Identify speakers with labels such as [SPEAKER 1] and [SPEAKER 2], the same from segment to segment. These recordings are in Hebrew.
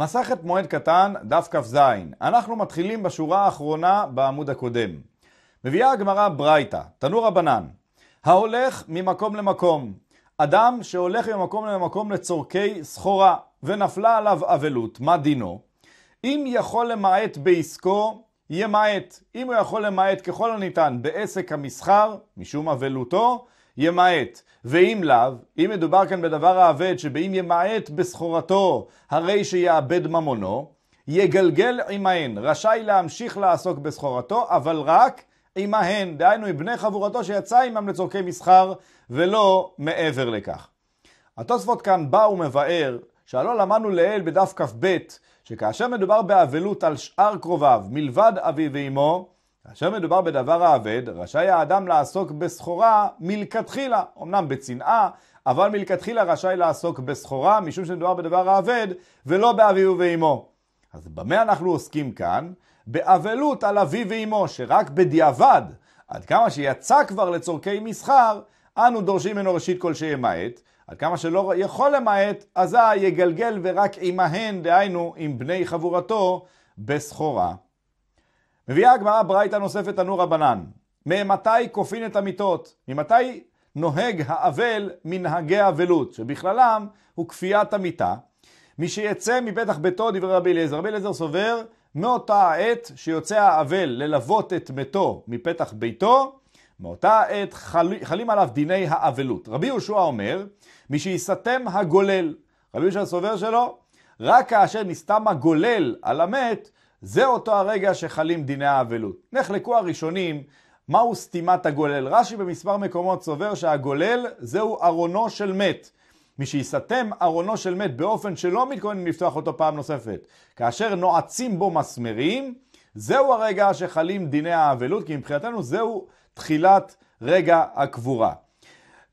[SPEAKER 1] מסכת מועד קטן, דף כ"ז. אנחנו מתחילים בשורה האחרונה בעמוד הקודם. מביאה הגמרא ברייתא, תנו רבנן. ההולך ממקום למקום. אדם שהולך ממקום למקום לצורכי סחורה, ונפלה עליו אבלות, מה דינו? אם יכול למעט בעסקו, ימעט. אם הוא יכול למעט ככל הניתן בעסק המסחר, משום אבלותו, ימעט. ואם לאו, אם מדובר כאן בדבר האבד, שבאם ימעט בסחורתו, הרי שיעבד ממונו, יגלגל עמהן, רשאי להמשיך לעסוק בסחורתו, אבל רק עמהן, דהיינו עם בני חבורתו שיצא עמם לצורכי מסחר, ולא מעבר לכך. התוספות כאן בא ומבאר, שהלא למדנו לעיל בדף כ"ב, שכאשר מדובר באבלות על שאר קרוביו, מלבד אביו ואמו, כאשר מדובר בדבר האבד, רשאי האדם לעסוק בסחורה מלכתחילה, אמנם בצנעה, אבל מלכתחילה רשאי לעסוק בסחורה, משום שמדובר בדבר האבד, ולא באביו ואימו. אז במה אנחנו עוסקים כאן? באבלות על אבי ואמו, שרק בדיעבד, עד כמה שיצא כבר לצורכי מסחר, אנו דורשים ממנו ראשית כל שימעט, עד כמה שלא יכול למעט, אזי יגלגל ורק עמהן, דהיינו עם בני חבורתו, בסחורה. מביאה הגמרא ברייתא נוספת תנור רבנן. ממתי כופין את המיטות? ממתי נוהג האבל מנהגי אבלות, שבכללם הוא כפיית המיטה. מי שיצא מפתח ביתו, דברי רבי אליעזר. רבי אליעזר סובר, מאותה העת שיוצא האבל ללוות את מתו מפתח ביתו, מאותה העת חל... חלים עליו דיני האבלות. רבי יהושע אומר, מי שיסתם הגולל. רבי יהושע סובר שלא, רק כאשר נסתם הגולל על המת, זה אותו הרגע שחלים דיני האבלות. נחלקו הראשונים, מהו סתימת הגולל? רש"י במספר מקומות סובר שהגולל זהו ארונו של מת. שיסתם ארונו של מת באופן שלא מתכוננים לפתוח אותו פעם נוספת. כאשר נועצים בו מסמרים, זהו הרגע שחלים דיני האבלות, כי מבחינתנו זהו תחילת רגע הקבורה.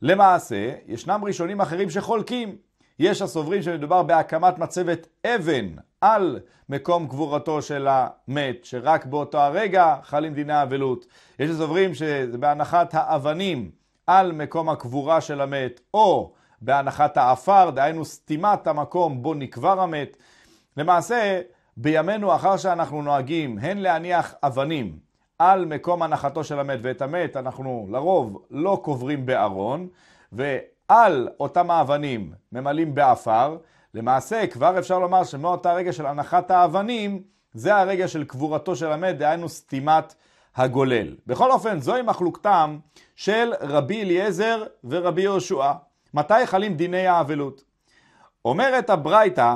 [SPEAKER 1] למעשה, ישנם ראשונים אחרים שחולקים. יש הסוברים שמדובר בהקמת מצבת אבן על מקום קבורתו של המת, שרק באותו הרגע חלים דיני האבלות. יש סוברים שזה בהנחת האבנים על מקום הקבורה של המת, או בהנחת העפר, דהיינו סתימת המקום בו נקבר המת. למעשה, בימינו אחר שאנחנו נוהגים הן להניח אבנים על מקום הנחתו של המת, ואת המת אנחנו לרוב לא קוברים בארון, ועל אותם האבנים ממלאים באפר, למעשה, כבר אפשר לומר שמאותה רגע של הנחת האבנים, זה הרגע של קבורתו של המת, דהיינו סתימת הגולל. בכל אופן, זוהי מחלוקתם של רבי אליעזר ורבי יהושע. מתי חלים דיני האבלות? אומרת הברייתא,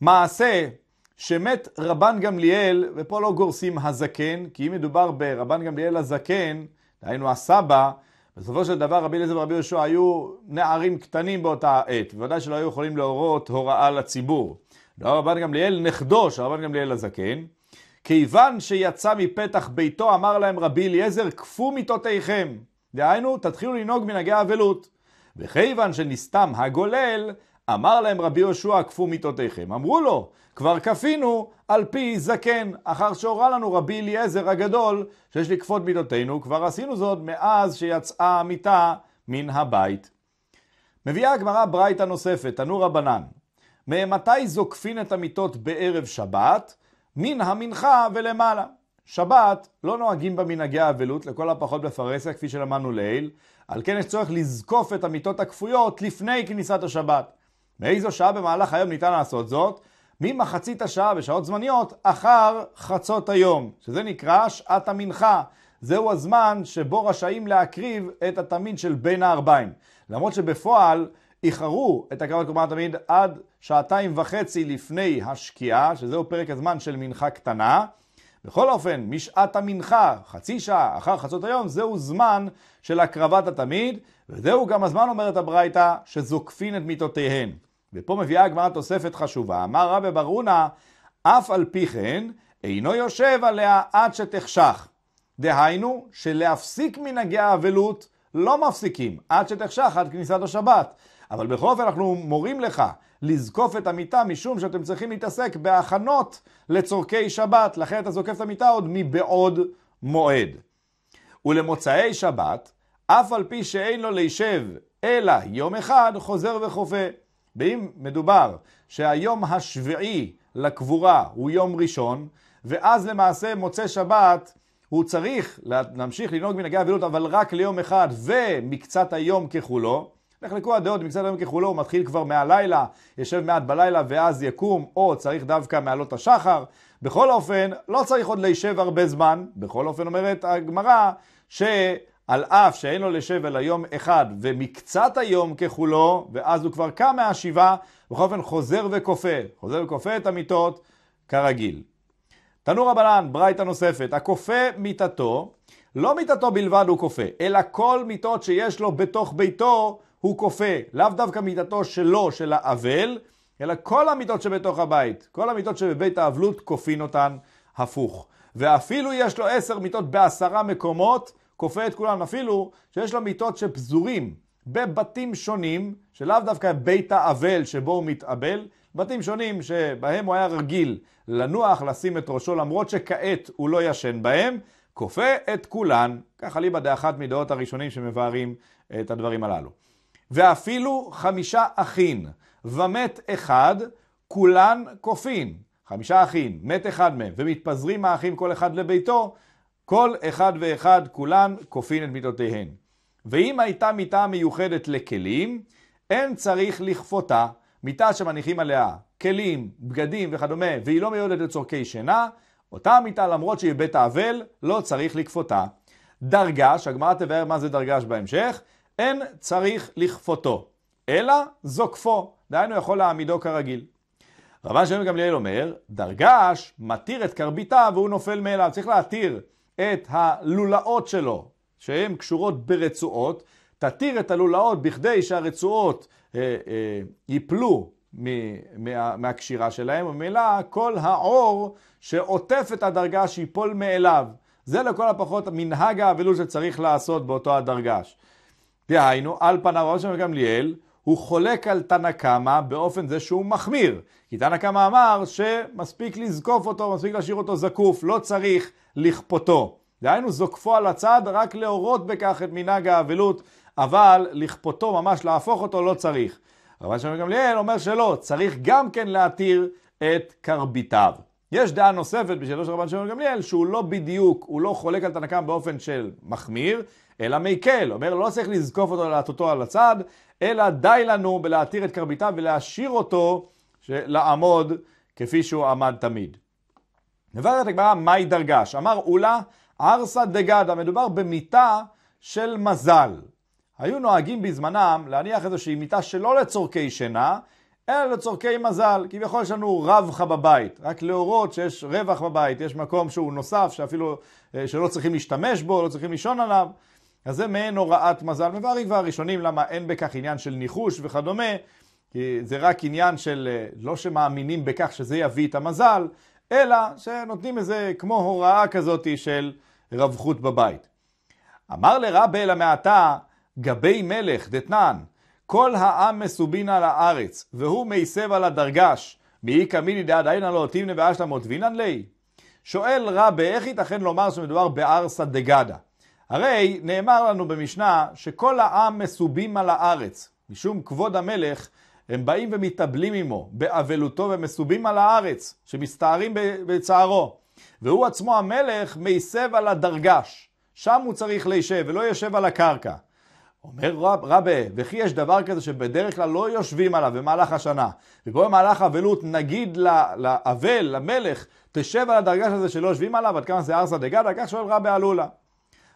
[SPEAKER 1] מעשה שמת רבן גמליאל, ופה לא גורסים הזקן, כי אם מדובר ברבן גמליאל הזקן, דהיינו הסבא, בסופו של דבר רבי אליעזר ורבי יהושע היו נערים קטנים באותה העת, בוודאי שלא היו יכולים להורות הוראה לציבור. רבן גמליאל נכדו של רבן גמליאל הזקן, כיוון שיצא מפתח ביתו אמר להם רבי אליעזר כפו מיתותיכם, דהיינו תתחילו לנהוג מנהגי האבלות. וכיוון שנסתם הגולל, אמר להם רבי יהושע, כפו מיתותיכם. אמרו לו, כבר כפינו על פי זקן, אחר שהורה לנו רבי אליעזר הגדול, שיש לכפות מיתותינו, כבר עשינו זאת מאז שיצאה המיטה מן הבית. מביאה הגמרא ברייתא נוספת, תנו רבנן. ממתי זוקפין את המיטות בערב שבת? מן המנחה ולמעלה. שבת לא נוהגים במנהגי האבלות, לכל הפחות בפרהסיה, כפי שלמדנו לעיל, על כן יש צורך לזקוף את המיטות הכפויות לפני כניסת השבת. מאיזו שעה במהלך היום ניתן לעשות זאת? ממחצית השעה בשעות זמניות אחר חצות היום, שזה נקרא שעת המנחה. זהו הזמן שבו רשאים להקריב את התמיד של בין הארבעים. למרות שבפועל איחרו את הקרבת קורבן התמיד עד שעתיים וחצי לפני השקיעה, שזהו פרק הזמן של מנחה קטנה. בכל אופן, משעת המנחה, חצי שעה אחר חצות היום, זהו זמן של הקרבת התמיד, וזהו גם הזמן, אומרת הברייתא, שזוקפין את מיטותיהן. ופה מביאה הגמרא תוספת חשובה. אמר רבי ברונה, אף על פי כן, אינו יושב עליה עד שתחשך. דהיינו, שלהפסיק מנהגי האבלות לא מפסיקים, עד שתחשך, עד כניסת השבת. אבל בכל אופן אנחנו מורים לך לזקוף את המיטה משום שאתם צריכים להתעסק בהכנות לצורכי שבת, לכן אתה זוקף את המיטה עוד מבעוד מועד. ולמוצאי שבת, אף על פי שאין לו לישב אלא יום אחד, חוזר וחופה. ואם מדובר שהיום השביעי לקבורה הוא יום ראשון, ואז למעשה מוצא שבת הוא צריך להמשיך לנהוג מנהגי אבילות, אבל רק ליום אחד ומקצת היום ככולו. נחלקו הדעות מקצת היום ככולו, הוא מתחיל כבר מהלילה, יושב מעט בלילה ואז יקום, או צריך דווקא מעלות השחר. בכל אופן, לא צריך עוד להישב הרבה זמן. בכל אופן אומרת הגמרא, ש... על אף שאין לו לשב אלא יום אחד ומקצת היום ככולו, ואז הוא כבר קם מהשבעה, בכל אופן חוזר וכופה, חוזר וכופה את המיטות כרגיל. תנו רבנן, ברייתא נוספת, הכופה מיטתו, לא מיטתו בלבד הוא כופה, אלא כל מיטות שיש לו בתוך ביתו הוא כופה, לאו דווקא מיטתו שלו, של האבל, אלא כל המיטות שבתוך הבית, כל המיטות שבבית האבלות כופין אותן הפוך. ואפילו יש לו עשר מיטות בעשרה מקומות, כופה את כולם, אפילו שיש לו מיטות שפזורים בבתים שונים, שלאו דווקא בית האבל שבו הוא מתאבל, בתים שונים שבהם הוא היה רגיל לנוח, לשים את ראשו, למרות שכעת הוא לא ישן בהם, כופה את כולן, כך אליבא דאחת מדעות הראשונים שמבארים את הדברים הללו. ואפילו חמישה אחים ומת אחד, כולן כופין. חמישה אחים, מת אחד מהם, ומתפזרים האחים כל אחד לביתו, כל אחד ואחד כולן כופין את מיטותיהן. ואם הייתה מיטה מיוחדת לכלים, אין צריך לכפותה, מיטה שמניחים עליה כלים, בגדים וכדומה, והיא לא מיועדת לצורכי שינה, אותה מיטה למרות שהיא בית האבל, לא צריך לכפותה. דרגש, הגמרא תבאר מה זה דרגש בהמשך, אין צריך לכפותו, אלא זוקפו, דהיינו יכול להעמידו כרגיל. רבן שמעון גמליאל אומר, דרגש מתיר את קרביתה והוא נופל מאליו, צריך להתיר את הלולאות שלו, שהן קשורות ברצועות, תתיר את הלולאות בכדי שהרצועות אה, אה, ייפלו מה, מהקשירה שלהם, וממילא כל העור שעוטף את הדרגש שיפול מאליו. זה לכל הפחות מנהג האבלות שצריך לעשות באותו הדרגש. דהיינו, על פניו ראש הממשלה גמליאל הוא חולק על תנא קמא באופן זה שהוא מחמיר. כי תנא קמא אמר שמספיק לזקוף אותו, מספיק להשאיר אותו זקוף, לא צריך לכפותו. דהיינו, זוקפו על הצד רק להורות בכך את מנהג האבלות, אבל לכפותו, ממש להפוך אותו, לא צריך. רבי שמעון גמליאל אומר שלא, צריך גם כן להתיר את כרביתיו. יש דעה נוספת בשאלות של רבן שמעון גמליאל, שהוא לא בדיוק, הוא לא חולק על תנקם באופן של מחמיר, אלא מקל. אומר, לא צריך לזקוף אותו, להטותו על הצד, אלא די לנו בלהתיר את כרביתיו ולהשאיר אותו לעמוד כפי שהוא עמד תמיד. מבררת הגמרא מהי דרגש. אמר אולה ארסא דגדה, מדובר במיטה של מזל. היו נוהגים בזמנם להניח איזושהי מיטה שלא לצורכי שינה, אלא לצורכי מזל. כביכול יש לנו רווחה בבית, רק להורות שיש רווח בבית, יש מקום שהוא נוסף, שאפילו, אה, שלא צריכים להשתמש בו, לא צריכים לישון עליו. אז זה מעין הוראת מזל. מבארים כבר הראשונים למה אין בכך עניין של ניחוש וכדומה, כי זה רק עניין של אה, לא שמאמינים בכך שזה יביא את המזל, אלא שנותנים איזה כמו הוראה כזאת של רווחות בבית. אמר לרבי אלא מעתה, גבי מלך דתנן, כל העם מסובין על הארץ, והוא מייסב על הדרגש, מאי קמיני דעדיינא לא תימנה ואשלמות מוטבינן לי? שואל רבי, איך ייתכן לומר שמדובר בארסא דגדה? הרי נאמר לנו במשנה שכל העם מסובים על הארץ, משום כבוד המלך הם באים ומתאבלים עמו, באבלותו, ומסובים על הארץ, שמסתערים בצערו. והוא עצמו המלך מייסב על הדרגש, שם הוא צריך להישב, ולא יושב על הקרקע. אומר רב, רבה, וכי יש דבר כזה שבדרך כלל לא יושבים עליו במהלך השנה. במהלך אבלות נגיד לאבל, למלך, תשב על הדרגש הזה שלא יושבים עליו, עד כמה זה ארסא דגדא, כך שואל רבה עלולה.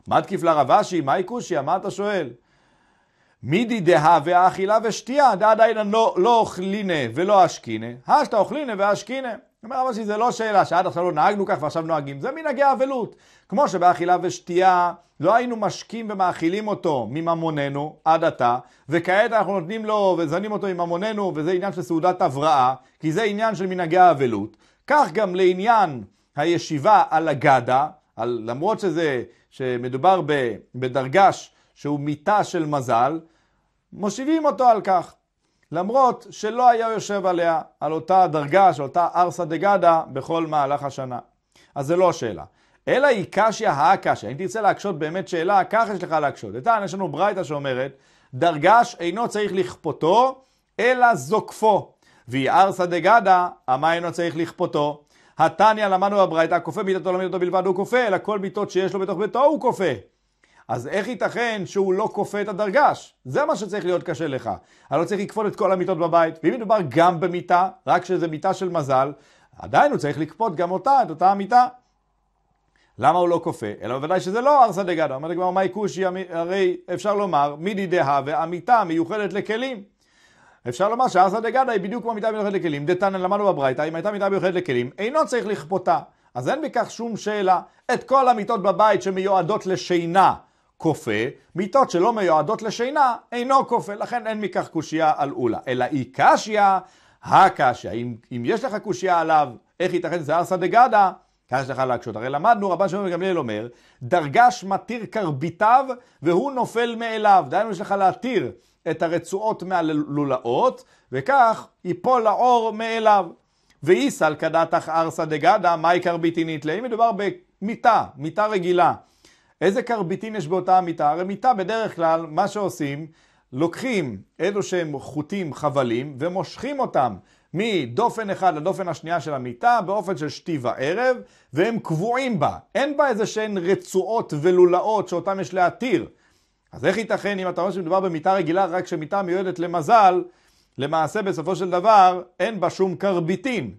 [SPEAKER 1] מתקיף לרב אשי, מהי קושי? מה אתה שואל? מידי דהא ואכילה ושתייה, דעדיינא לא, לא אוכלינה ולא אשכינה, השתא אוכלינה ואשכינה. אומר רב אשי, זה לא שאלה שעד עכשיו לא נהגנו כך ועכשיו נוהגים, זה מנהגי אבלות. כמו שבאכילה ושתייה לא היינו משקים ומאכילים אותו מממוננו עד עתה, וכעת אנחנו נותנים לו וזנים אותו מממוננו, וזה עניין של סעודת הבראה, כי זה עניין של מנהגי האבלות. כך גם לעניין הישיבה על הגדה, על, למרות שזה, שמדובר בדרגש שהוא מיתה של מזל, מושיבים אותו על כך. למרות שלא היה יושב עליה, על אותה דרגה, של אותה ארסא דגדה, בכל מהלך השנה. אז זה לא השאלה. אלא היא קשיא קשיא. אם תרצה להקשות באמת שאלה, כך יש לך להקשות. איתן, יש לנו ברייתא שאומרת, דרגש אינו צריך לכפותו, אלא זוקפו. והיא ארסא דגדה, אמה אינו צריך לכפותו. התניא למדנו בברייתא, כופה ביתתו לא מיתתו בלבד הוא כופה, אלא כל ביתות שיש לו בתוך ביתו הוא כופה. אז איך ייתכן שהוא לא כופה את הדרגש? זה מה שצריך להיות קשה לך. אתה לא צריך לכפות את כל המיטות בבית, ואם מדובר גם במיטה, רק שזה מיטה של מזל, עדיין הוא צריך לכפות גם אותה, את אותה המיטה. למה הוא לא כופה? אלא בוודאי שזה לא ארסא דגדא. אומרת כבר מאי כושי? הרי אפשר לומר, מידי דהה המיטה מיוחדת לכלים. אפשר לומר שארסא דגדא היא בדיוק כמו המיטה מיוחדת לכלים. דתנא למדנו בברייתא, אם הייתה מיטה מיוחדת לכלים, אינו צריך לכפותה. אז אין בכך שום שאלה. את כל המיטות בבית שמיועדות לשינה, כופה, מיטות שלא מיועדות לשינה אינו כופה, לכן אין מכך קושייה על אולה, אלא אי קשיא, הקשיא. אם, אם יש לך קושייה עליו, איך ייתכן ארסא דגדה? קשה לך להקשות. הרי למדנו, רבן שמעון גמליאל אומר, דרגש מתיר קרביטיו והוא נופל מאליו. דהיינו יש לך להתיר את הרצועות מהלולאות, וכך ייפול האור מאליו. ואיסל קדתך ארסא דגדה, מהי קרביטינית ליה? אם מדובר במיטה, מיטה רגילה, איזה קרביטין יש באותה המיטה? הרי מיטה בדרך כלל, מה שעושים, לוקחים אלו שהם חוטים חבלים ומושכים אותם מדופן אחד לדופן השנייה של המיטה באופן של שתי וערב והם קבועים בה. אין בה איזה שהן רצועות ולולאות שאותם יש להתיר. אז איך ייתכן אם אתה אומר שמדובר במיטה רגילה רק שמיטה מיועדת למזל, למעשה בסופו של דבר אין בה שום קרביטין.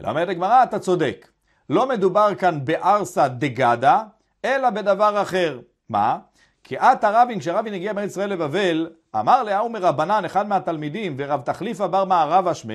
[SPEAKER 1] אלא אומרת הגמרא, אתה צודק. לא מדובר כאן בארסה דגדה, אלא בדבר אחר. מה? כי עתה רבין, כשרבין הגיע בארץ ישראל לבבל, אמר לאהו מרבנן, אחד מהתלמידים, ורב תחליפה בר מערבה שמה,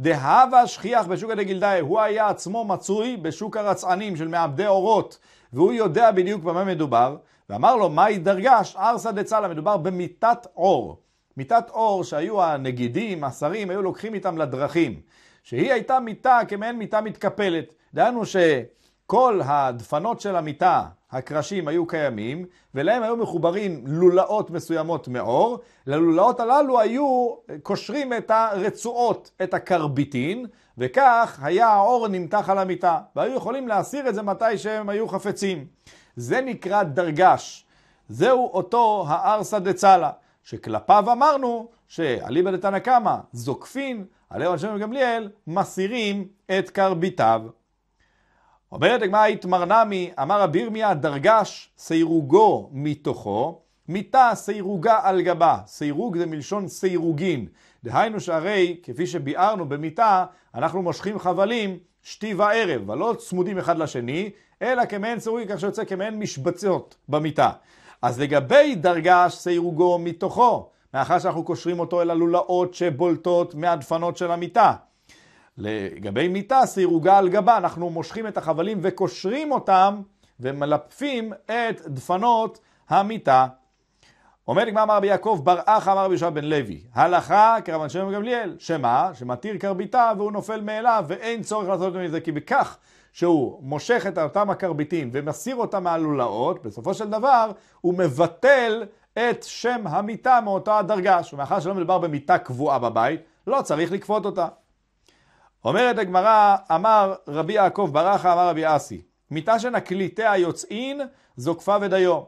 [SPEAKER 1] דהבה שכיח בשוקא דגילדאי, הוא היה עצמו מצוי בשוק הרצענים של מעבדי אורות, והוא יודע בדיוק במה מדובר, ואמר לו, מהי דרגש? ארסא דצלה, מדובר במיתת אור. מיתת אור שהיו הנגידים, השרים, היו לוקחים איתם לדרכים, שהיא הייתה מיתה כמעין מיתה מתקפלת. דהיינו שכל הדפנות של המיתה הקרשים היו קיימים, ולהם היו מחוברים לולאות מסוימות מאור. ללולאות הללו היו אה, קושרים את הרצועות, את הקרביטין, וכך היה האור נמתח על המיטה, והיו יכולים להסיר את זה מתי שהם היו חפצים. זה נקרא דרגש. זהו אותו הארסא דצלה, שכלפיו אמרנו שאליבא דתנא קמא זוקפין, עליהו על שם גמליאל, מסירים את קרביטיו. אומרת הגמרא התמרנמי, אמר רבי ירמיה, דרגש סירוגו מתוכו, מיתה סירוגה על גבה. סירוג זה מלשון סירוגין. דהיינו שהרי, כפי שביארנו במיתה, אנחנו מושכים חבלים שתי וערב, ולא צמודים אחד לשני, אלא כמעין סירוגין, כך שיוצא כמעין משבצות במיתה. אז לגבי דרגש סירוגו מתוכו, מאחר שאנחנו קושרים אותו אל הלולאות שבולטות מהדפנות של המיתה. לגבי מיטה, סירוגה על גבה, אנחנו מושכים את החבלים וקושרים אותם ומלפפים את דפנות המיטה. אומר נגמר אמר רבי יעקב בר ברעך אמר רבי יהושע בן לוי הלכה כרבן שמעון גמליאל שמה? שמתיר כרביתה והוא נופל מאליו ואין צורך לעשות מזה כי בכך שהוא מושך את אותם הכרביתים ומסיר אותם מהלולאות בסופו של דבר הוא מבטל את שם המיטה מאותה הדרגה שמאחר שלא מדובר במיטה קבועה בבית לא צריך לכפות אותה אומרת הגמרא, אמר רבי יעקב ברכה, אמר רבי אסי, מיתה שנקליטיה יוצאין, זוקפה ודיו.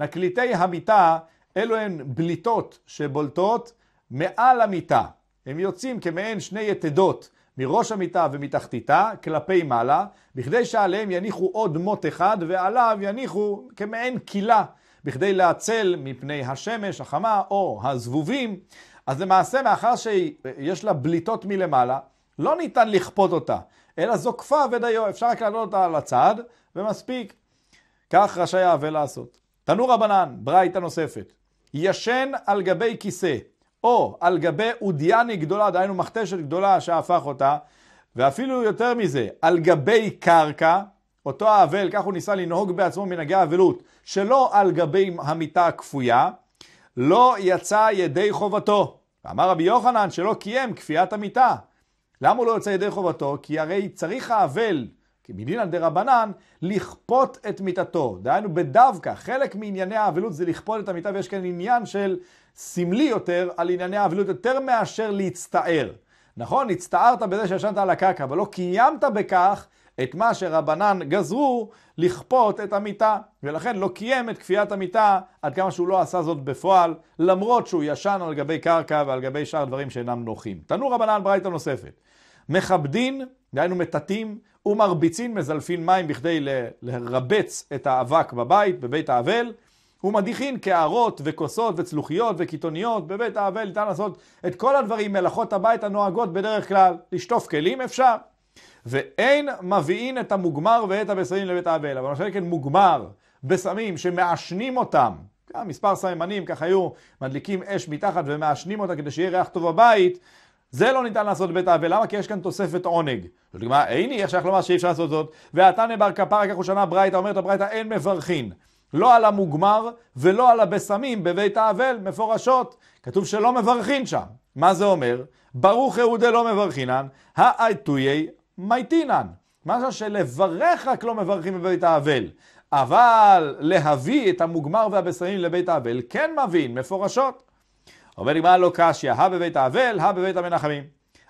[SPEAKER 1] נקליטי המיתה, אלו הן בליטות שבולטות מעל המיתה. הם יוצאים כמעין שני יתדות מראש המיתה ומתחתיתה, כלפי מעלה, בכדי שעליהם יניחו עוד מוט אחד, ועליו יניחו כמעין קילה, בכדי להצל מפני השמש, החמה או הזבובים. אז למעשה, מאחר שיש לה בליטות מלמעלה, לא ניתן לכפות אותה, אלא זו כפה ודיו, אפשר רק לענות אותה על הצד, ומספיק. כך רשאי האבל לעשות. תנו רבנן, ברייתא נוספת, ישן על גבי כיסא, או על גבי אודיאני גדולה, דהיינו מכתשת גדולה שהפך אותה, ואפילו יותר מזה, על גבי קרקע, אותו האבל, כך הוא ניסה לנהוג בעצמו מנהגי האבלות, שלא על גבי המיטה הכפויה, לא יצא ידי חובתו. אמר רבי יוחנן שלא קיים כפיית המיטה, למה הוא לא יוצא ידי חובתו? כי הרי צריך האבל, כמדינן רבנן, לכפות את מיתתו. דהיינו בדווקא, חלק מענייני האבלות זה לכפות את המיתה, ויש כאן עניין של סמלי יותר על ענייני האבלות, יותר מאשר להצטער. נכון, הצטערת בזה שישנת על הקרקע, אבל לא קיימת בכך את מה שרבנן גזרו לכפות את המיטה, ולכן לא קיים את כפיית המיטה עד כמה שהוא לא עשה זאת בפועל, למרות שהוא ישן על גבי קרקע ועל גבי שאר דברים שאינם נוחים. תנו רבנן ברייתא נוספת. מכבדין, דהיינו מטאטים, ומרביצין מזלפין מים בכדי לרבץ את האבק בבית, בבית האבל, ומדיחין קערות וכוסות וצלוחיות וקיתוניות, בבית האבל ניתן לעשות את כל הדברים, מלאכות הבית הנוהגות בדרך כלל, לשטוף כלים אפשר. ואין מביאין את המוגמר ואת הבשמים לבית האבל, אבל מה כן מוגמר, בשמים שמעשנים אותם, גם מספר סממנים, ככה היו מדליקים אש מתחת ומעשנים אותה כדי שיהיה ריח טוב בבית, זה לא ניתן לעשות בבית האבל, למה? כי יש כאן תוספת עונג. זאת לדוגמה, איני, איך שייך לומר שאי אפשר לעשות זאת, ועתנא בר כפרה כך שנה ברייתא, אומרת הברייתא אין מברכין. לא על המוגמר ולא על הבשמים בבית האבל, מפורשות. כתוב שלא מברכין שם. מה זה אומר? ברוך אהודה לא מברכינן, האייטויי מייטינן. משהו שלברך רק לא מברכים בבית האבל. אבל להביא את המוגמר והבשרים לבית האבל כן מבין, מפורשות. אומר לי, לא קשיא, הא בבית האבל, הא בבית המנחמים.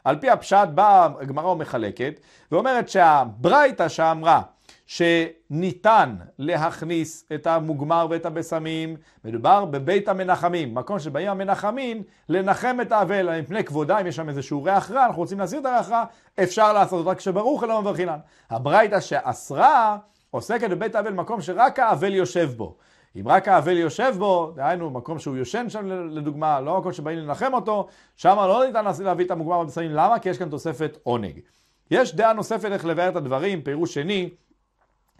[SPEAKER 1] על פי הפשט באה הגמרא ומחלקת, ואומרת שהברייתא שאמרה שניתן להכניס את המוגמר ואת הבשמים, מדובר בבית המנחמים, מקום שבאים המנחמים לנחם את האבל, מפני כבודה, אם יש שם איזשהו ריח רע, אנחנו רוצים להסיר את הריח רע, אפשר לעשות אותה כשברוך שברוך אלוהים וברכינן. הברייתא שאסרה עוסקת בבית האבל, מקום שרק האבל יושב בו. אם רק האבל יושב בו, דהיינו מקום שהוא יושן שם לדוגמה, לא מקום שבאים לנחם אותו, שם לא ניתן להביא את המוגמר והבשמים, למה? כי יש כאן תוספת עונג. יש דעה נוספת איך לבאר את הדברים, פירוש שני,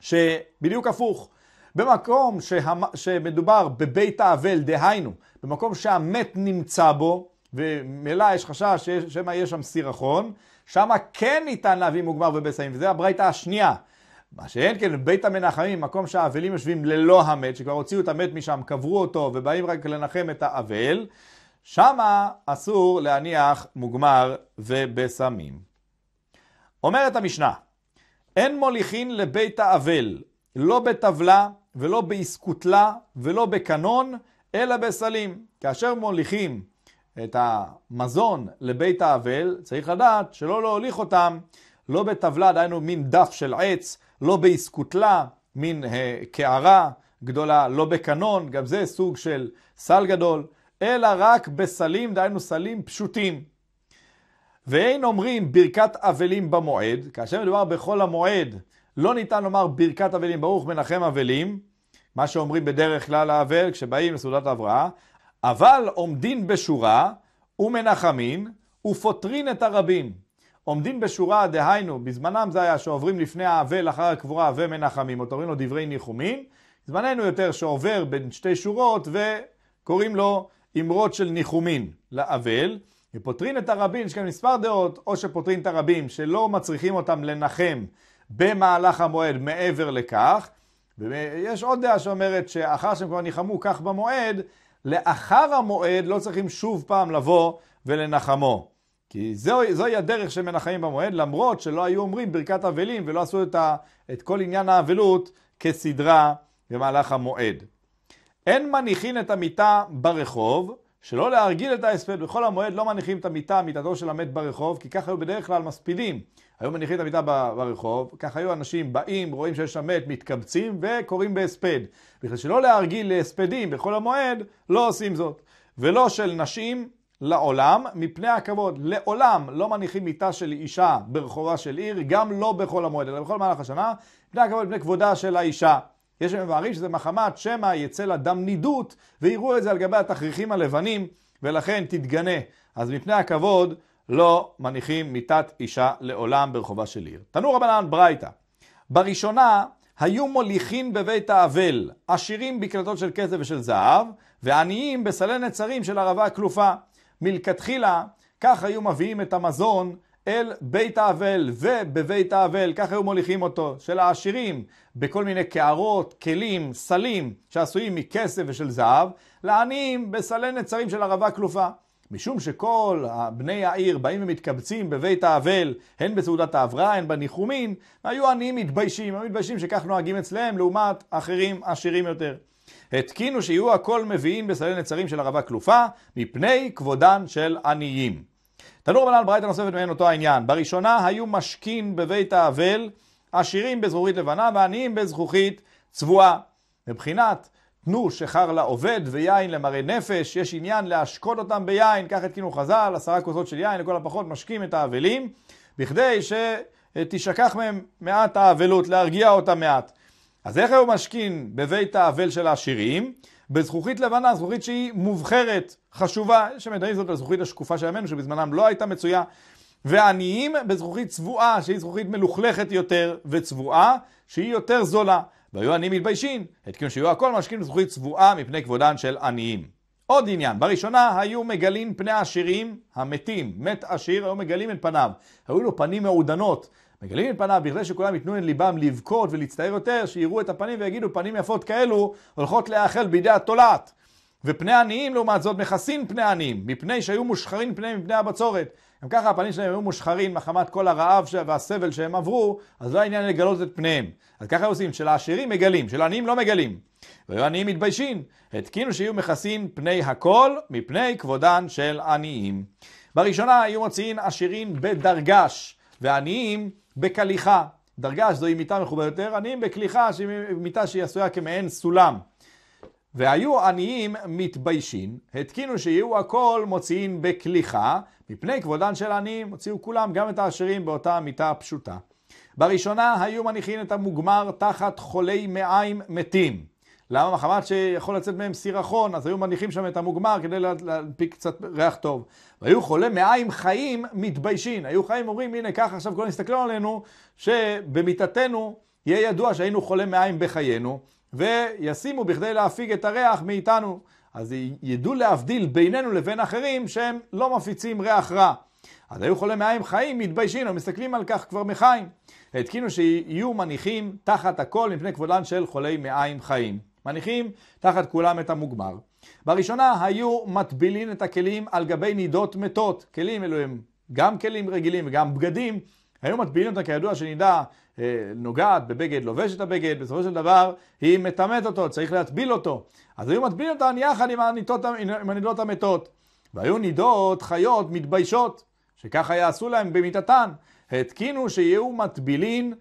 [SPEAKER 1] שבדיוק הפוך. במקום שה... שמדובר בבית האבל, דהיינו, במקום שהמת נמצא בו, ומילא יש חשש שמא יש שם סירחון, שמה כן ניתן להביא מוגמר ובשמים, וזה הברייתא השנייה. מה שאין כן, בית המנחמים, מקום שהאבלים יושבים ללא המת, שכבר הוציאו את המת משם, קברו אותו, ובאים רק לנחם את האבל, שמה אסור להניח מוגמר ובשמים. אומרת המשנה, אין מוליכין לבית האבל, לא בטבלה ולא באיסקוטלה ולא בקנון, אלא בסלים. כאשר מוליכים את המזון לבית האבל, צריך לדעת שלא להוליך אותם לא בטבלה, דהיינו מין דף של עץ, לא באיסקוטלה, מין אה, קערה גדולה, לא בקנון, גם זה סוג של סל גדול, אלא רק בסלים, דהיינו סלים פשוטים. ואין אומרים ברכת אבלים במועד, כאשר מדובר בכל המועד, לא ניתן לומר ברכת אבלים, ברוך מנחם אבלים, מה שאומרים בדרך כלל האבל כשבאים לסעודת הבראה, אבל עומדים בשורה ומנחמים ופוטרין את הרבים. עומדים בשורה, דהיינו, בזמנם זה היה שעוברים לפני האבל אחר הקבורה ומנחמים, או אומרים לו דברי ניחומים, זמננו יותר שעובר בין שתי שורות וקוראים לו אמרות של ניחומים לאבל. ופותרים את הרבים, יש כאן מספר דעות, או שפותרים את הרבים שלא מצריכים אותם לנחם במהלך המועד מעבר לכך, ויש עוד דעה שאומרת שאחר שהם כבר ניחמו כך במועד, לאחר המועד לא צריכים שוב פעם לבוא ולנחמו. כי זו, זוהי הדרך שמנחמים במועד, למרות שלא היו אומרים ברכת אבלים ולא עשו את, ה, את כל עניין האבלות כסדרה במהלך המועד. אין מניחין את המיטה ברחוב, שלא להרגיל את ההספד, בכל המועד לא מניחים את המיטה, מיטתו של המת ברחוב, כי כך היו בדרך כלל מספידים. היו מניחים את המיטה ברחוב, כך היו אנשים באים, רואים שיש שם מת, מתקבצים וקוראים בהספד. בכלל שלא להרגיל להספדים בכל המועד, לא עושים זאת. ולא של נשים לעולם, מפני הכבוד. לעולם לא מניחים מיטה של אישה ברחובה של עיר, גם לא בכל המועד, אלא בכל מהלך השנה, מפני הכבוד, מפני כבודה של האישה. יש שמבררים שזה מחמת שמא יצא לה דם נידות, ויראו את זה על גבי התכריכים הלבנים, ולכן תתגנה. אז מפני הכבוד לא מניחים מיתת אישה לעולם ברחובה של עיר. תנו רבנן ברייתא. בראשונה היו מוליכים בבית האבל, עשירים בקלטות של כסף ושל זהב, ועניים בסלי נצרים של ערבה כלופה. מלכתחילה, כך היו מביאים את המזון אל בית האבל, ובבית האבל, כך היו מוליכים אותו, של העשירים, בכל מיני קערות, כלים, סלים, שעשויים מכסף ושל זהב, לעניים בסלי נצרים של ערבה כלופה. משום שכל בני העיר באים ומתקבצים בבית האבל, הן בסעודת ההבראה, הן בניחומים, היו עניים מתביישים, היו מתביישים שכך נוהגים אצלם, לעומת אחרים עשירים יותר. התקינו שיהיו הכל מביאים בסלי נצרים של ערבה כלופה, מפני כבודן של עניים. תנור בנן ברייתא נוספת מעין אותו העניין. בראשונה היו משכין בבית האבל, עשירים בזרורית לבנה ועניים בזכוכית צבועה. מבחינת תנו שכר לעובד ויין למראה נפש, יש עניין להשקות אותם ביין, כך התקינו חז"ל, עשרה כוסות של יין, לכל הפחות משקים את האבלים, בכדי שתשכח מהם מעט האבלות, להרגיע אותם מעט. אז איך היו משכין בבית האבל של העשירים? בזכוכית לבנה, זכוכית שהיא מובחרת, חשובה, שמדברים זאת על זכוכית השקופה של ימינו, שבזמנם לא הייתה מצויה, ועניים בזכוכית צבועה, שהיא זכוכית מלוכלכת יותר וצבועה, שהיא יותר זולה. והיו עניים מתביישים, התקינו שיהיו הכל משקיעים בזכוכית צבועה מפני כבודן של עניים. עוד עניין, בראשונה היו מגלים פני עשירים המתים, מת עשיר, היו מגלים את פניו, היו לו פנים מעודנות, מגלים את פניו בכדי שכולם ייתנו את ליבם לבכות ולהצטער יותר, שיראו את הפנים ויגידו פנים יפות כאלו הולכות להיאכל בידי התולעת. ופני עניים לעומת זאת מכסים פני עניים, מפני שהיו מושחרים פניהם מפני הבצורת. גם ככה הפנים שלהם היו מושחרים מחמת כל הרעב והסבל שהם עברו, אז לא העניין לגלות את פניהם. אז ככה עושים, של העשירים מגלים, של העניים לא מגלים. והיו עניים מתביישים, התקינו שיהיו מכסים פני הכל מפני כבודן של עניים. בראשונה היו מוציאים עשירים בדרגש, ועניים בקליחה, דרגה שזוהי מיטה מכובדת יותר, עניים בקליחה, שהיא מיטה שהיא עשויה כמעין סולם. והיו עניים מתביישים, התקינו שיהיו הכל מוציאים בקליחה, מפני כבודן של העניים, הוציאו כולם, גם את העשירים, באותה מיטה פשוטה. בראשונה היו מניחים את המוגמר תחת חולי מעיים מתים. למה? מחמת שיכול לצאת מהם סירחון, אז היו מניחים שם את המוגמר כדי להדביק קצת ריח טוב. והיו חולי מעיים חיים מתביישים. היו חיים אומרים, הנה ככה עכשיו כולם הסתכלו עלינו, שבמיטתנו יהיה ידוע שהיינו חולי מעיים בחיינו, וישימו בכדי להפיג את הריח מאיתנו. אז ידעו להבדיל בינינו לבין אחרים שהם לא מפיצים ריח רע. אז היו חולי מעיים חיים, מתביישים, או מסתכלים על כך כבר מחיים. התקינו שיהיו מניחים תחת הכל מפני כבודן של חולי מעיים חיים. מניחים תחת כולם את המוגמר. בראשונה היו מטבילים את הכלים על גבי נידות מתות. כלים אלו הם גם כלים רגילים וגם בגדים. היו מטבילים אותה כידוע שנידה אה, נוגעת בבגד, לובשת את הבגד, בסופו של דבר היא מטמאת אותו, צריך להטביל אותו. אז היו מטבילים אותן יחד עם, הניתות, עם הנידות המתות. והיו נידות חיות מתביישות, שככה יעשו להם במיטתן. התקינו שיהיו מטבילים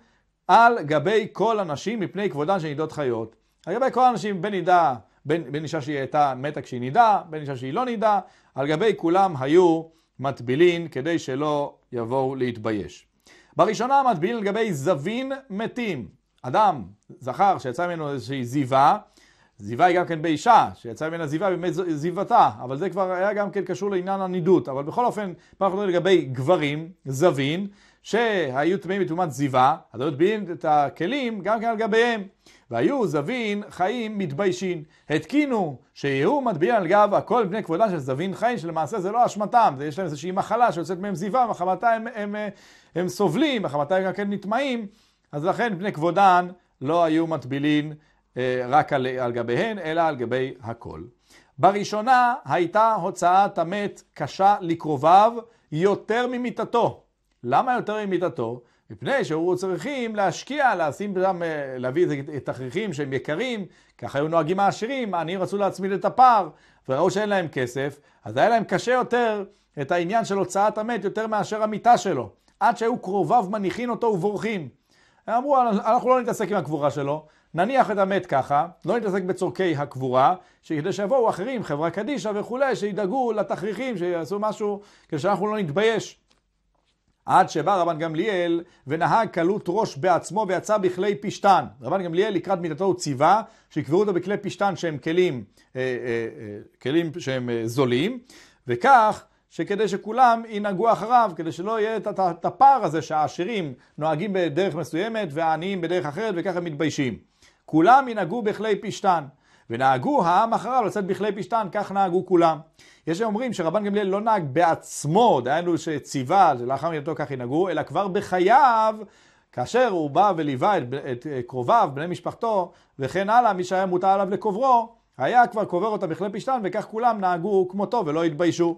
[SPEAKER 1] על גבי כל הנשים מפני כבודן של נידות חיות. על גבי כל הנשים, בין נידה בין, בין אישה שהיא הייתה מתה כשהיא נידה, בין אישה שהיא לא נידה, על גבי כולם היו מטבילין כדי שלא יבואו להתבייש. בראשונה מטבילין לגבי זווין מתים. אדם, זכר שיצא ממנו איזושהי זיווה, זיווה היא גם כן באישה, שיצאה ממנה זיווה, באמת זיוותה, אבל זה כבר היה גם כן קשור לעניין הנידות. אבל בכל אופן, פעם אנחנו מדברים לגבי גברים, זווין, שהיו טמאים בתרומת זיווה, אז היו טמאים את הכלים גם כן על גביהם. והיו זווין חיים מתביישים. התקינו שיהיו מטביעים על גב הכל מפני כבודם של זווין חיים, שלמעשה זה לא אשמתם, זה יש להם איזושהי מחלה שיוצאת מהם זיווה, מחמתה הם, הם, הם, הם סובלים, מחמתה הם גם כן נטמאים, אז לכן מפני כבודם לא היו מטבילים אה, רק על, על גביהם, אלא על גבי הכל. בראשונה הייתה הוצאת המת קשה לקרוביו יותר ממיתתו. למה יותר ממיטתו? מפני שהיו צריכים להשקיע, לשים שם, אה, להביא את התכריכים שהם יקרים, ככה היו נוהגים העשירים, העניים רצו להצמיד את הפער, וראו שאין להם כסף, אז היה להם קשה יותר את העניין של הוצאת המת יותר מאשר המיטה שלו, עד שהיו קרוביו מניחים אותו ובורחים. הם אמרו, אנחנו לא, לא נתעסק עם הקבורה שלו, נניח את המת ככה, לא נתעסק בצורכי הקבורה, שכדי שיבואו אחרים, חברה קדישא וכולי, שידאגו לתכריכים, שיעשו משהו, כדי שאנחנו לא נתבייש. עד שבא רבן גמליאל ונהג קלות ראש בעצמו ויצא בכלי פשתן. רבן גמליאל לקראת מיטתו הוא ציווה שיקברו אותו בכלי פשתן שהם כלים, אה, אה, אה, כלים שהם אה, זולים, וכך שכדי שכולם ינהגו אחריו, כדי שלא יהיה את הפער הזה שהעשירים נוהגים בדרך מסוימת והעניים בדרך אחרת וככה מתביישים. כולם ינהגו בכלי פשתן, ונהגו העם אחריו לצאת בכלי פשתן, כך נהגו כולם. יש שאומרים שרבן גמליאל לא נהג בעצמו, דהיינו שציווה, שלאחר מידתו כך ינהגו, אלא כבר בחייו, כאשר הוא בא וליווה את, את קרוביו, בני משפחתו, וכן הלאה, מי שהיה מוטל עליו לקוברו, היה כבר קובר אותה בכלי פשתן, וכך כולם נהגו כמותו ולא התביישו.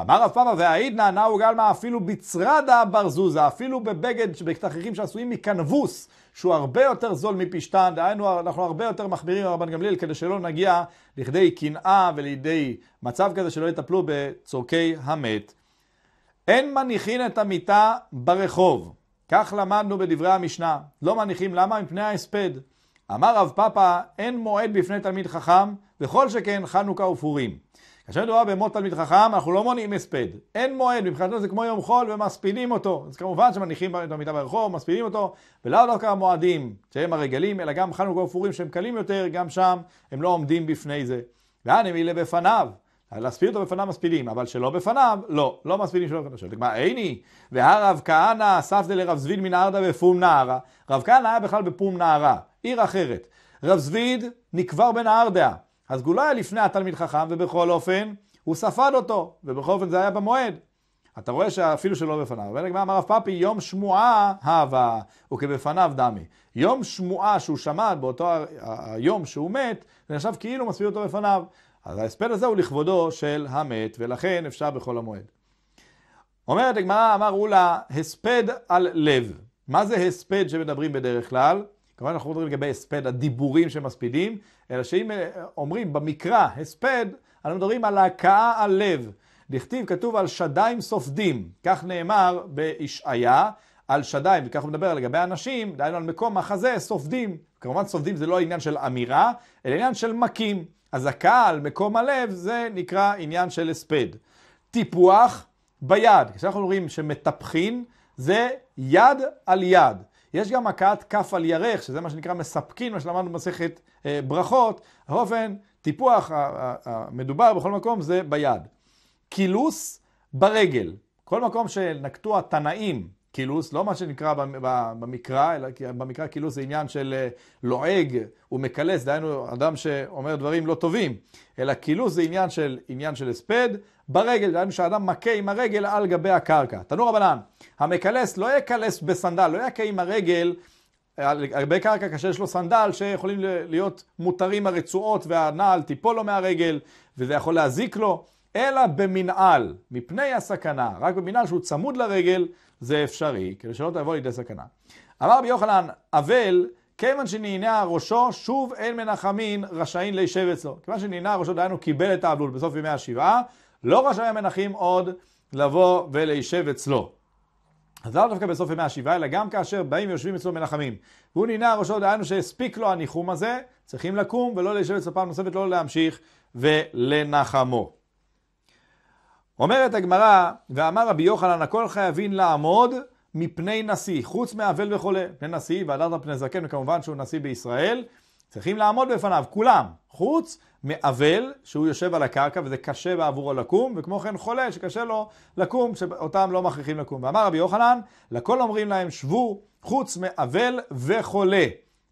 [SPEAKER 1] אמר רב פאבא והעידנא נאו גלמה אפילו בצרדה בר זוזה, אפילו בבגד, בתכריכים שעשויים מקנבוס, שהוא הרבה יותר זול מפשתן, דהיינו אנחנו הרבה יותר מחמירים עם רבן גמליאל כדי שלא נגיע לכדי קנאה ולידי מצב כזה שלא יטפלו בצורכי המת. אין מניחין את המיטה ברחוב, כך למדנו בדברי המשנה. לא מניחים, למה? מפני ההספד. אמר רב פאפא, אין מועד בפני תלמיד חכם, וכל שכן חנוכה ופורים. כאשר מדובר במות תלמיד חכם, אנחנו לא מונעים הספד. אין מועד, מבחינתנו זה כמו יום חול ומספינים אותו. אז כמובן שמניחים את המיטה ברחוב, מספינים אותו, ולאו דווקא המועדים, שהם הרגלים, אלא גם חנוכה ופורים שהם קלים יותר, גם שם הם לא עומדים בפני זה. ואנה מילא בפניו. להספיד אותו בפניו מספידים, אבל שלא בפניו, לא, לא מספידים שלא בפניו. דוגמא, איני, והרב כהנא אסף זה לרב זביד מן ארדה בפום נערה. רב כהנא היה בכלל בפום נערה, עיר אחרת. רב זביד נקבר בנהרדעה. אז הוא לא היה לפני התלמיד חכם, ובכל אופן, הוא ספד אותו, ובכל אופן זה היה במועד. אתה רואה שאפילו שלא בפניו. ולגמרי אמר רב פאפי, יום שמועה הווה, הוא כבפניו דמי. יום שמועה שהוא שמע באותו היום שהוא מת, זה נחשב כאילו מספיד אותו בפניו. אז ההספד הזה הוא לכבודו של המת, ולכן אפשר בכל המועד. אומרת הגמרא, אמר אולה, הספד על לב. מה זה הספד שמדברים בדרך כלל? כמובן אנחנו לא מדברים לגבי הספד הדיבורים שמספידים, אלא שאם אה, אומרים במקרא הספד, אנחנו מדברים על ההכאה על לב. דכתיב כתוב על שדיים סופדים, כך נאמר בישעיה, על שדיים, וכך הוא מדבר לגבי אנשים, דהיינו על מקום מחזה, סופדים. כמובן סופדים זה לא עניין של אמירה, אלא עניין של מכים. אז הכאה על מקום הלב, זה נקרא עניין של הספד. טיפוח ביד, כשאנחנו אומרים שמטפחין, זה יד על יד. יש גם מכת כף על ירך, שזה מה שנקרא מספקין, מה שלמדנו במסכת אה, ברכות. האופן, טיפוח המדובר בכל מקום זה ביד. קילוס ברגל. כל מקום שנקטו התנאים, קילוס, לא מה שנקרא במקרא, אלא במקרא קילוס זה עניין של אה, לועג ומקלס, דהיינו אדם שאומר דברים לא טובים, אלא קילוס זה עניין של, עניין של הספד, ברגל, דהיינו שאדם מכה עם הרגל על גבי הקרקע. תנו רבנן, המקלס לא יקלס בסנדל, לא יכה עם הרגל על גבי קרקע כאשר יש לו סנדל שיכולים להיות מותרים הרצועות והנעל תיפול לו מהרגל וזה יכול להזיק לו, אלא במנעל, מפני הסכנה, רק במנעל שהוא צמוד לרגל זה אפשרי, כדי שלא תבוא לידי סכנה. אמר רבי יוחנן, אבל כיוון שנענע ראשו, שוב אין מנחמין רשאין להישב אצלו. כיוון שנענע ראשו, דהיינו קיבל את האבלול בסוף ימי השבעה, לא רשאי המנחים עוד לבוא וליישב אצלו. אז לא דווקא בסוף ימי השבעה, אלא גם כאשר באים ויושבים אצלו מנחמים. והוא נהנה ראשו, דהיינו שהספיק לו הניחום הזה, צריכים לקום ולא ליישב אצלו פעם נוספת, לא להמשיך ולנחמו. אומרת הגמרא, ואמר רבי יוחנן, הכל חייבים לעמוד מפני נשיא, חוץ מאבל וחולה. פני נשיא, והדרת פני זקן, וכמובן שהוא נשיא בישראל, צריכים לעמוד בפניו, כולם, חוץ מאבל, שהוא יושב על הקרקע וזה קשה בעבורו לקום, וכמו כן חולה שקשה לו לקום, שאותם לא מכריחים לקום. ואמר רבי יוחנן, לכל אומרים להם שבו חוץ מאבל וחולה.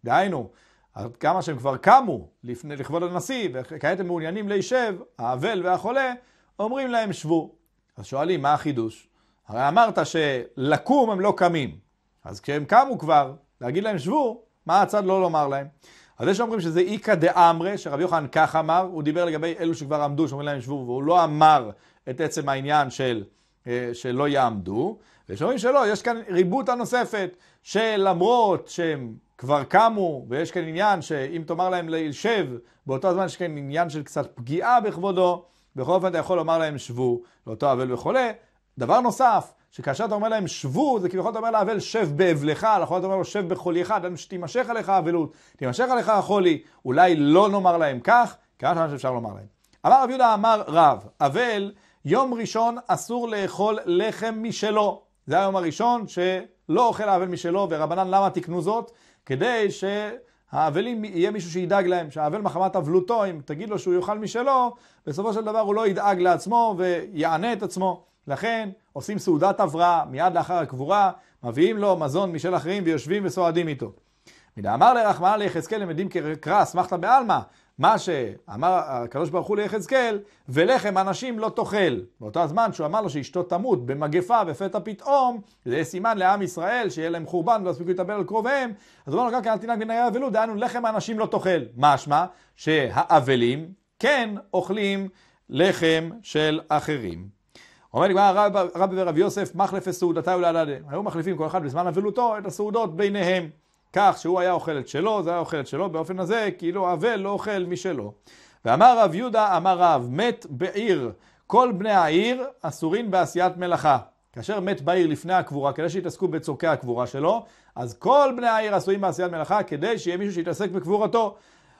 [SPEAKER 1] דהיינו, עד כמה שהם כבר קמו לפני, לכבוד הנשיא, וכעת הם מעוניינים להישב, האבל והחולה, אומרים להם שבו. אז שואלים, מה החידוש? הרי אמרת שלקום הם לא קמים. אז כשהם קמו כבר, להגיד להם שבו, מה הצד לא לומר להם? אז יש אומרים שזה איקא דאמרי, שרבי יוחנן כך אמר, הוא דיבר לגבי אלו שכבר עמדו, שאומרים להם שבו, והוא לא אמר את עצם העניין של אה, שלא יעמדו, ויש אומרים שלא, יש כאן ריבותא נוספת, שלמרות שהם כבר קמו, ויש כאן עניין שאם תאמר להם לשב, באותו הזמן יש כאן עניין של קצת פגיעה בכבודו, בכל אופן אתה יכול לומר להם שבו לאותו אבל וחולה. דבר נוסף, שכאשר אתה אומר להם שבו, זה כביכול אתה אומר לאבל שב באבלך, נכון אתה אומר לו שב בחוליך, אדם שתימשך עליך האבלות, תימשך עליך החולי, אולי לא נאמר להם כך, כמה שאפשר לומר להם. אמר רב יהודה אמר רב, אבל יום ראשון אסור לאכול לחם משלו. זה היום הראשון שלא אוכל האבל משלו, ורבנן למה תקנו זאת? כדי שהאבלים יהיה מישהו שידאג להם, שהאבל מחמת אבלותו, אם תגיד לו שהוא יאכל משלו, בסופו של דבר הוא לא ידאג לעצמו ויענה את עצמו. לכן עושים סעודת הבראה מיד לאחר הקבורה, מביאים לו מזון משל אחרים ויושבים וסועדים איתו. מדאמר לרחמנא ליחזקאל למדים כקרא אסמכת בעלמא, מה שאמר הקדוש ברוך הוא ליחזקאל, ולחם אנשים לא תאכל. באותו הזמן שהוא אמר לו שאשתו תמות במגפה בפתע פתאום, זה סימן לעם ישראל שיהיה להם חורבן ולא יספיקו להתאבל על קרוביהם, אז הוא אמר אמרנו כאן אל תנהג בנהי אבלות, דהיינו לחם אנשים לא תאכל. משמע שהאבלים כן אוכלים לחם של אחרים. אומר לי, רבי ורבי יוסף, מחלף סעודתה ולעדדה. היו מחליפים כל אחד בזמן אבלותו את הסעודות ביניהם. כך שהוא היה אוכל את שלו, זה היה אוכל את שלו, באופן הזה, כאילו אבל לא אוכל משלו. ואמר רב יהודה, אמר רב, מת בעיר. כל בני העיר אסורים בעשיית מלאכה. כאשר מת בעיר לפני הקבורה, כדי שיתעסקו בצורכי הקבורה שלו, אז כל בני העיר עשויים בעשיית מלאכה כדי שיהיה מישהו שיתעסק בקבורתו.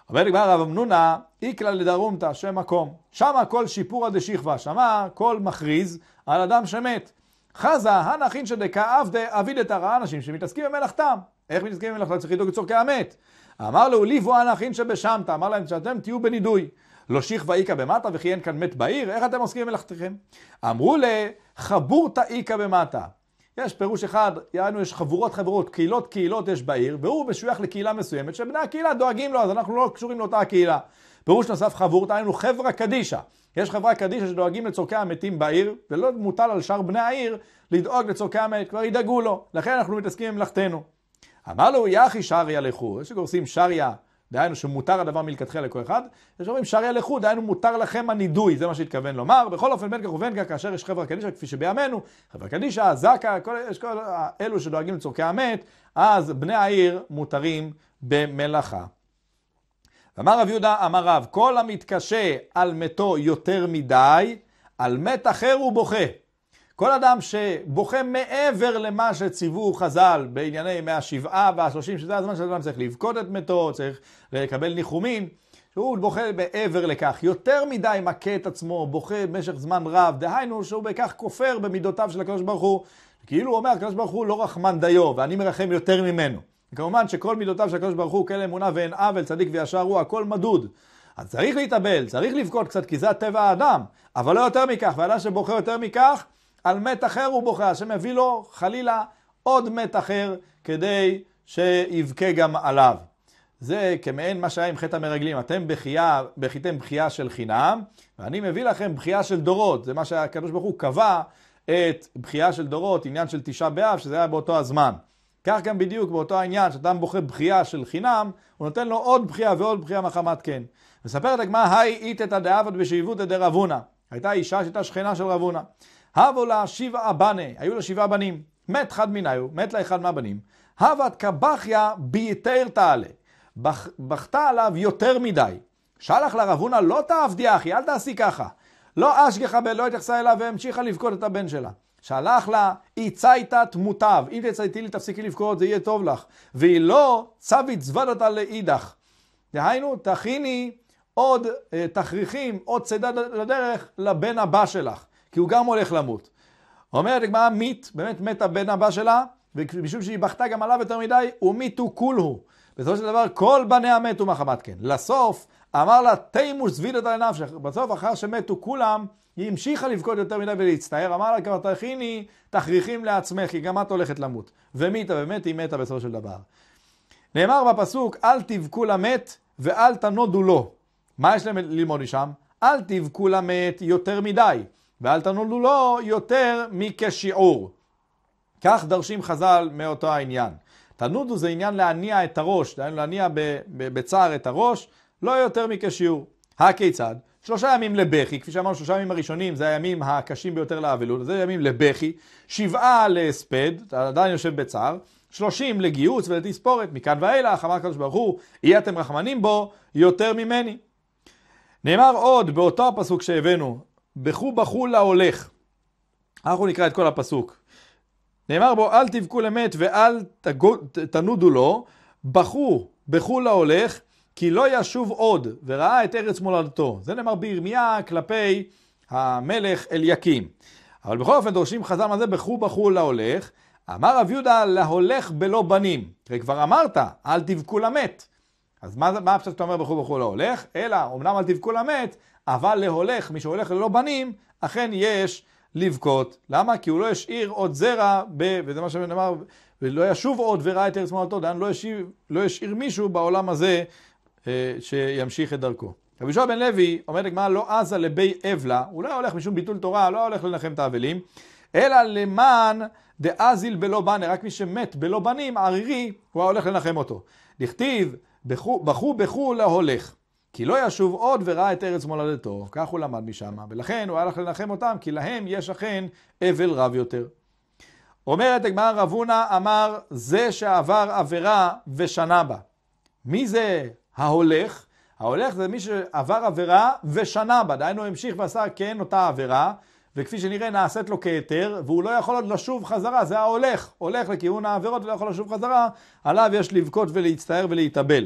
[SPEAKER 1] אומר לגמרי רב אמנונה, איקלה לדרומתא, שם מקום. שמה כל שיפורא דשכבה, שמה כל מכריז על אדם שמת. חזה, הנחין אביד את ראה אנשים שמתעסקים במלאכתם. איך מתעסקים במלאכתם? צריך לדאוג לצורכי המת. אמר לו, ליבו הנחין שבשמתא, אמר להם שאתם תהיו בנידוי. לא שכבה איכא במטה וכי אין כאן מת בעיר, איך אתם עוסקים במלאכתכם? אמרו לחבורתא איכא במטה. יש פירוש אחד, יענו יש חבורות חברות, קהילות קהילות יש בעיר, והוא משוייך לקהילה מסוימת, שבני הקהילה דואגים לו, אז אנחנו לא קשורים לאותה הקהילה. פירוש נוסף חבור, דהיינו חברה קדישא. יש חברה קדישא שדואגים לצורכי המתים בעיר, ולא מוטל על שאר בני העיר לדאוג לצורכי המת, כבר ידאגו לו. לכן אנחנו מתעסקים עם במלאכתנו. אמר לו, יחי שריה לכו, יש שגורסים שריה דהיינו שמותר הדבר מלכתחילה לכל אחד, יש אומרים שרי לכו, דהיינו מותר לכם הנידוי, זה מה שהתכוון לומר. בכל אופן, בין כך ובין כך, כאשר יש חברה קדישא, כפי שבימינו, חברה קדישא, זק"א, יש כל אלו שדואגים לצורכי המת, אז בני העיר מותרים במלאכה. אמר רב יהודה, אמר רב, כל המתקשה על מתו יותר מדי, על מת אחר הוא בוכה. כל אדם שבוכה מעבר למה שציוו חז"ל בענייני ימי השבעה והשלושים, שזה הזמן שאדם צריך לבכות את מתו, צריך לקבל ניחומים, שהוא בוכה מעבר לכך, יותר מדי מכה את עצמו, בוכה במשך זמן רב, דהיינו שהוא בכך כופר במידותיו של הקדוש ברוך הוא, כאילו הוא אומר, הקדוש ברוך הוא לא רחמן דיו, ואני מרחם יותר ממנו. כמובן שכל מידותיו של הקדוש ברוך הוא כאלה אמונה ואין עוול, צדיק וישר הוא, הכל מדוד. אז צריך להתאבל, צריך לבכות קצת, כי זה הטבע האדם, אבל לא יותר מכך, ואדם שבוכה יותר מכך, על מת אחר הוא בוכה, השם יביא לו חלילה עוד מת אחר כדי שיבכה גם עליו. זה כמעין מה שהיה עם חטא המרגלים, אתם בחייה, בכיתם בכייה של חינם, ואני מביא לכם בכייה של דורות, זה מה שהקדוש ברוך הוא קבע את בכייה של דורות, עניין של תשעה באב, שזה היה באותו הזמן. כך גם בדיוק באותו העניין, שאדם בוכה בכייה של חינם, הוא נותן לו עוד בכייה ועוד בכייה מחמת כן. מספרת הגמרא, היי איתתא דעבד בשאיבותא דרבונה. הייתה אישה שהייתה שכנה של רבונה. הבו לה שבעה בנה, היו לה שבעה בנים. מת חד מניו, מת לה אחד מהבנים. הבת קבחיה ביתר תעלה. בכתה בח, עליו יותר מדי. שלח לה רב הונא, לא תעבדי אחי, אל תעשי ככה. לא אשגחה ולא התייחסה אליו והמשיכה לבכות את הבן שלה. שלח לה, איצייתא תמותיו. אם תצייתי לי תפסיקי לבכות, זה יהיה טוב לך. והיא לא צווית זוודתא לאידך. דהיינו, תכיני עוד אה, תכריכים, עוד צידה לדרך לבן הבא שלך. כי הוא גם הולך למות. אומרת הגמרא מית, באמת מת הבן הבא שלה, ומשום שהיא בכתה גם עליו יותר מדי, ומיתו כולהו. בסופו של דבר כל בניה מתו מחמת כן. לסוף אמר לה תימוש זבידת על נפשך. בסוף אחר שמתו כולם, היא המשיכה לבכות יותר מדי ולהצטער. אמר לה כבר תכיני תכריכים לעצמך, כי גם את הולכת למות. ומיתה, באמת היא מתה בסופו של דבר. נאמר בפסוק אל תבכו למת ואל תנודו לו. מה יש להם ללמוד משם? אל תבכו למת יותר מדי. ואל תנולו לו יותר מכשיעור. כך דרשים חז"ל מאותו העניין. תנודו זה עניין להניע את הראש, להניע בצער את הראש, לא יותר מכשיעור. הכיצד? שלושה ימים לבכי, כפי שאמרנו, שלושה ימים הראשונים זה הימים הקשים ביותר לאבלות, זה ימים לבכי, שבעה להספד, עדיין יושב בצער, שלושים לגיוץ ולתספורת, מכאן ואילך, אמר הקדוש ברוך הוא, יהיה אתם רחמנים בו יותר ממני. נאמר עוד באותו הפסוק שהבאנו, בכו בכו להולך. אנחנו נקרא את כל הפסוק. נאמר בו, אל תבכו למת ואל תנודו לו, בכו, בכו להולך, כי לא ישוב עוד, וראה את ארץ מולדתו. זה נאמר בירמיה כלפי המלך אליקים. אבל בכל אופן דורשים חז"ל מה זה, בכו בכו להולך. אמר רב יהודה, להולך בלא בנים. הרי כבר אמרת, אל תבכו למת. אז מה, מה הפסוק שאתה אומר בכו בכו להולך? אלא, אמנם אל תבכו למת, אבל להולך, מי שהולך ללא בנים, אכן יש לבכות. למה? כי הוא לא השאיר עוד זרע, ב, וזה מה שנאמר, ולא ישוב עוד וראה את ארץ מולדתו, דהיינו לא, השאיר, לא השאיר מישהו בעולם הזה אה, שימשיך את דרכו. רבי יהושע בן לוי אומר הגמרא לא עזה לבי אבלה, הוא לא הולך משום ביטול תורה, לא הולך לנחם את האבלים, אלא למען דאזיל בלא בנה, רק מי שמת בלא בנים, ערירי, הוא היה הולך לנחם אותו. דכתיב, בחו בחו להולך. כי לא ישוב עוד וראה את ארץ מולדתו, כך הוא למד משם, ולכן הוא הלך לנחם אותם, כי להם יש אכן אבל רב יותר. אומרת הגמרא רב הונא אמר זה שעבר עבירה ושנה בה. מי זה ההולך? ההולך זה מי שעבר עבירה ושנה בה, דהיינו המשיך ועשה כן אותה עבירה, וכפי שנראה נעשית לו כהיתר, והוא לא יכול עוד לשוב חזרה, זה ההולך, הולך לכיוון העבירות ולא יכול לשוב חזרה, עליו יש לבכות ולהצטער ולהתאבל.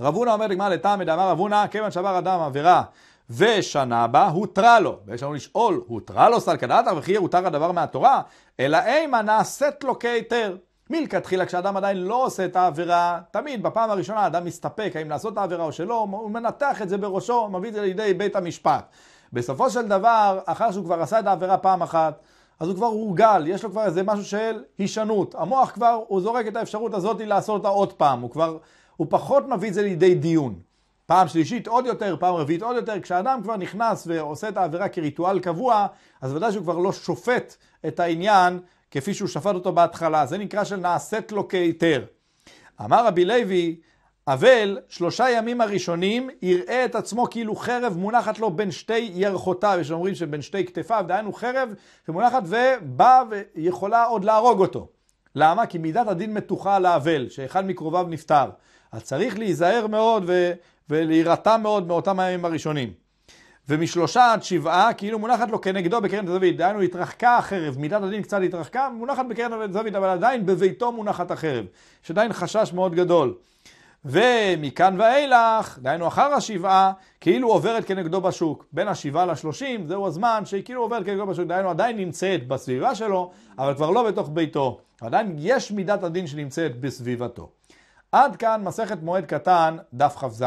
[SPEAKER 1] רב הונא אומר לגמר לטעם מדאמר רב הונא, כיוון שעבר אדם עבירה ושנה בה, הותרה לו. ויש לנו לשאול, הותרה לו סלקדתא וכי הותר הדבר מהתורה? אלא אימה נעשית לו כהיתר. מלכתחילה כשאדם עדיין לא עושה את העבירה, תמיד בפעם הראשונה האדם מסתפק האם לעשות את העבירה או שלא, הוא מנתח את זה בראשו, מביא את זה לידי בית המשפט. בסופו של דבר, אחר שהוא כבר עשה את העבירה פעם אחת, אז הוא כבר הורגל, יש לו כבר איזה משהו של הישנות. המוח כבר, הוא זורק את האפשרות הזאת לעשות אותה עוד פעם, הוא כבר הוא פחות מביא את זה לידי דיון. פעם שלישית עוד יותר, פעם רביעית עוד יותר, כשאדם כבר נכנס ועושה את העבירה כריטואל קבוע, אז ודאי שהוא כבר לא שופט את העניין כפי שהוא שפט אותו בהתחלה. זה נקרא שנעשית לו כהיתר. אמר רבי לוי, אבל שלושה ימים הראשונים יראה את עצמו כאילו חרב מונחת לו בין שתי ירחותיו, יש אומרים שבין שתי כתפיו, דהיינו חרב שמונחת ובאה ויכולה עוד להרוג אותו. למה? כי מידת הדין מתוחה על האבל, שאחד מקרוביו נפטר. אז צריך להיזהר מאוד ו- ולהירתע מאוד מאותם הימים הראשונים. ומשלושה עד שבעה, כאילו מונחת לו כנגדו בקרן הזווית. דהיינו, התרחקה החרב, מידת הדין קצת התרחקה, מונחת בקרן הזווית, אבל עדיין בביתו מונחת החרב. יש עדיין חשש מאוד גדול. ומכאן ואילך, דהיינו אחר השבעה, כאילו עוברת כנגדו בשוק. בין השבעה לשלושים, זהו הזמן שהיא כאילו עוברת כנגדו בשוק. דהיינו, עדיין נמצאת בסביבה שלו, אבל כבר לא בתוך ביתו. עדיין יש מידת הדין שנמצאת בסביבתו. עד כאן מסכת מועד קטן, דף כ"ז.